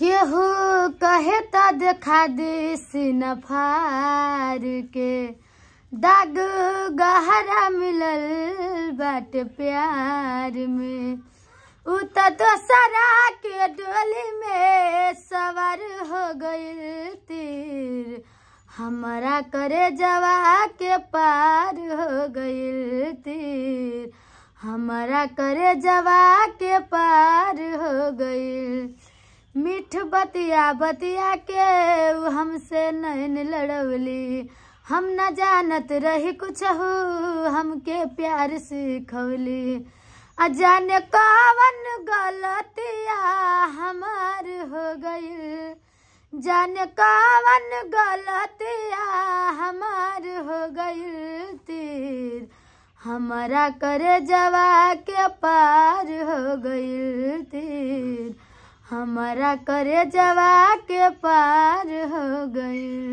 केहू कहे तो देखा दिस नफार के दाग गहरा मिलल बाट प्यार में उ दोसरा तो के डोली में सवार हो गई तीर हमारा करे जवा के पार हो गई तीर हमारा करे जवा के पार हो झूठ बतिया बतिया के हमसे नैन लड़वली हम न जानत रही कुछ हो हमके प्यार सिखवली अजान कवन गलतिया हमार हो गई जान कवन गलतिया हमार हो गई तीर हमारा करे जवा के पार हो गई हमारा कर जवा के पार हो गई